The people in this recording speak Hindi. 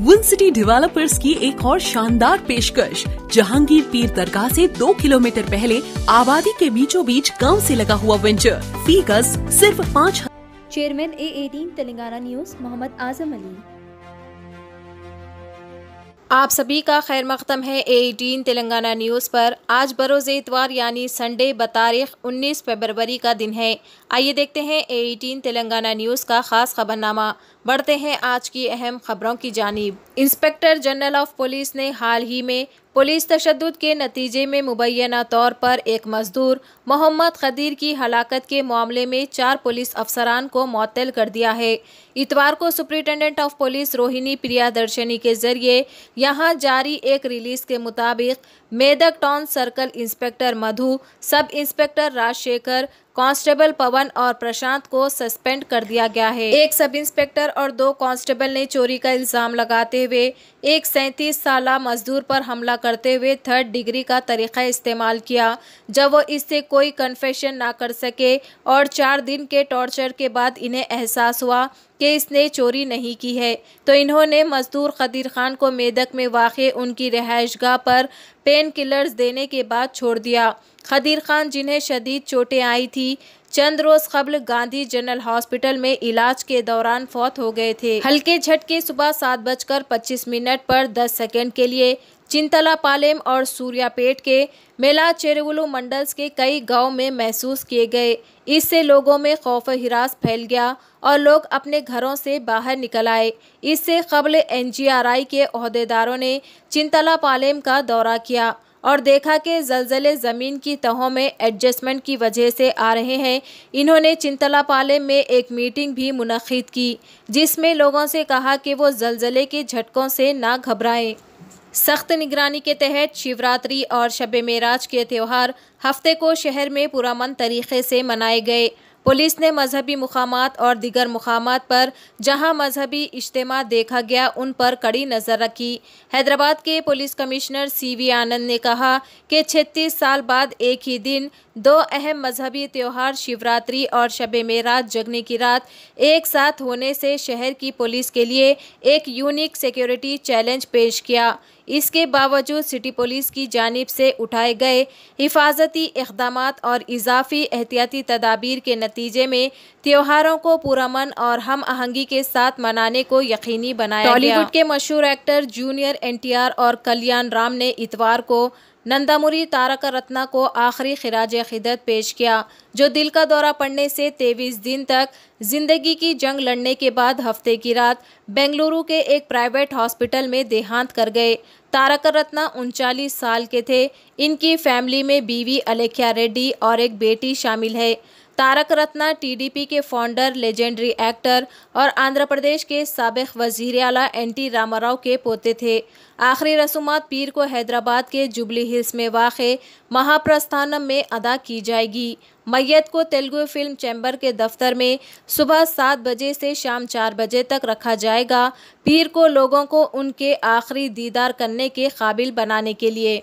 विन सिटी डेवलपर्स की एक और शानदार पेशकश जहांगीर पीर दरगाह से दो किलोमीटर पहले आबादी के बीचों बीच गाँव ऐसी लगा हुआ वेंचर फीकस सिर्फ पाँच chairman A eighteen Telangana news Mohammed Azam Ali आप सभी का खैर मकदम है एटीन e तेलंगाना न्यूज़ पर आज बरोज़ इतवार यानी संडे बतारीख 19 फरवरी का दिन है आइए देखते हैं एटीन e तेलंगाना न्यूज़ का खास खबरनामा बढ़ते हैं आज की अहम खबरों की जानीब इंस्पेक्टर जनरल ऑफ पुलिस ने हाल ही में पुलिस तशद के नतीजे में मुबैना तौर पर एक मजदूर मोहम्मद खदीर की हलाकत के मामले में चार पुलिस अफसरान को मअतल कर दिया है इतवार को superintendent of police Rohini Priyadarshini के जरिए यहां जारी एक रिलीज के मुताबिक Medak town circle inspector Madhu sub inspector Rajshekhar constable पवन और प्रशांत को सस्पेंड कर दिया गया है एक सब इंस्पेक्टर और दो कांस्टेबल ने चोरी का इल्जाम लगाते हुए एक सैंतीस साल मजदूर पर हमला करते हुए थर्ड डिग्री का तरीका इस्तेमाल किया जब वो इससे कोई कन्फेशन ना कर सके और चार दिन के टॉर्चर के बाद इन्हें एहसास हुआ कि इसने चोरी नहीं की है तो इन्होंने मजदूर कदीर खान को मेदक में वाक़ उनकी रिहाइश गाह पर पेन किलर्स देने के बाद छोड़ दिया खदीर खान जिन्हें शदीद चोटें आई थी चंद रोज कबल गांधी जनरल हॉस्पिटल में इलाज के दौरान फौत हो गए थे हल्के झटके सुबह सात बजकर पच्चीस मिनट पर दस सेकेंड के लिए चिंतला पालेम और सूर्यापेट के मेला चेरवलू मंडल्स के कई गांव में महसूस किए गए इससे लोगों में खौफ हिरास फैल गया और लोग अपने घरों से बाहर निकल आए इससे कबल आई के अहदेदारों ने चिंतला पालेम का दौरा किया और देखा कि जलजले ज़मीन की तहों में एडजस्टमेंट की वजह से आ रहे हैं इन्होंने चिंतला पाले में एक मीटिंग भी मुनद की जिसमें लोगों से कहा कि वो जलजले के झटकों से ना घबराएं सख्त निगरानी के तहत शिवरात्रि और शब मेराज के त्यौहार हफ्ते को शहर में पुरामन तरीके से मनाए गए पुलिस ने मजहबी मुकाम और दिगर मुकाम पर जहां मजहबी इज्तम देखा गया उन पर कड़ी नज़र रखी हैदराबाद के police commissioner C V Anand ने कहा कि छत्तीस साल बाद एक ही दिन दो अहम मजहबी त्यौहार शिवरात्रि और शब मेराज जगने की रात एक साथ होने से शहर की पुलिस के लिए एक यूनिक सिक्योरिटी चैलेंज पेश किया इसके बावजूद सिटी पुलिस की जानब से उठाए गए हिफाजती इकदाम और इजाफी एहतियाती तदाबीर के नतीजे में त्योहारों को पुरमन और हम आहंगी के साथ मनाने को यकीनी बनाया बॉलीवुड के मशहूर actor junior N T R और कल्याण राम ने इतवार को नंदामुरी तारक रत्ना को आखिरी खराज खिदत पेश किया जो दिल का दौरा पड़ने से तेईस दिन तक जिंदगी की जंग लड़ने के बाद हफ्ते की रात बेंगलुरु के एक प्राइवेट हॉस्पिटल में देहांत कर गए तारक रत्ना उनचालीस साल के थे इनकी फैमिली में बीवी अलेख्या रेड्डी और एक बेटी शामिल है तारक रत्ना टीडीपी के फाउंडर लेजेंडरी एक्टर और आंध्र प्रदेश के सबक वजीर अला एन टी रामाराव के पोते थे आखिरी रसूमात पीर को हैदराबाद के जुबली हिल्स में वाक़ महाप्रस्थानम में अदा की जाएगी मैयत को तेलुगु फिल्म चैम्बर के दफ्तर में सुबह सात बजे से शाम चार बजे तक रखा जाएगा पीर को लोगों को उनके आखिरी दीदार करने के काबिल बनाने के लिए